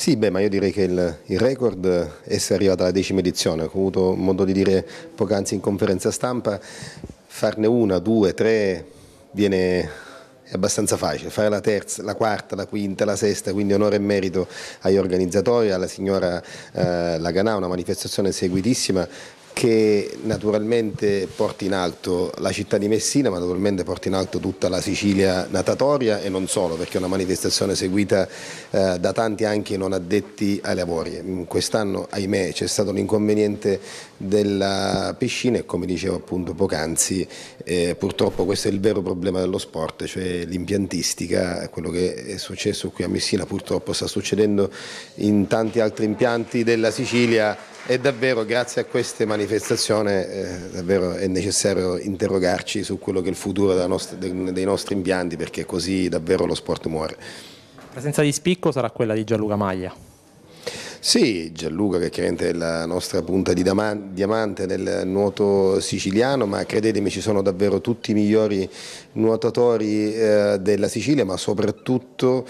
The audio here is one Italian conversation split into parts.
Sì, beh, ma io direi che il, il record è arrivato alla decima edizione, ho avuto modo di dire poc'anzi in conferenza stampa, farne una, due, tre viene è abbastanza facile, fare la terza, la quarta, la quinta, la sesta, quindi onore e merito agli organizzatori, alla signora eh, Laganà, una manifestazione seguitissima che naturalmente porti in alto la città di Messina, ma naturalmente porti in alto tutta la Sicilia natatoria e non solo, perché è una manifestazione seguita eh, da tanti anche non addetti ai lavori. Mm, quest'anno, ahimè, c'è stato l'inconveniente della piscina e come dicevo appunto poc'anzi, eh, purtroppo questo è il vero problema dello sport, cioè l'impiantistica, quello che è successo qui a Messina purtroppo sta succedendo in tanti altri impianti della Sicilia e davvero grazie a queste manifestazioni eh, è necessario interrogarci su quello che è il futuro nostra, dei nostri impianti perché così davvero lo sport muore. La presenza di spicco sarà quella di Gianluca Maglia. Sì, Gianluca che è chiaramente è la nostra punta di diamante nel nuoto siciliano, ma credetemi ci sono davvero tutti i migliori nuotatori eh, della Sicilia, ma soprattutto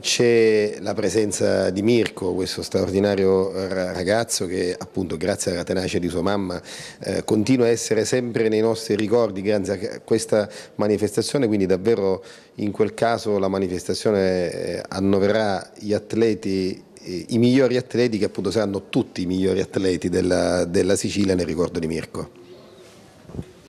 c'è la presenza di Mirko, questo straordinario ragazzo che appunto grazie alla tenacia di sua mamma eh, continua a essere sempre nei nostri ricordi grazie a questa manifestazione, quindi davvero in quel caso la manifestazione eh, annoverà gli atleti eh, i migliori atleti che appunto saranno tutti i migliori atleti della, della Sicilia nel ricordo di Mirko.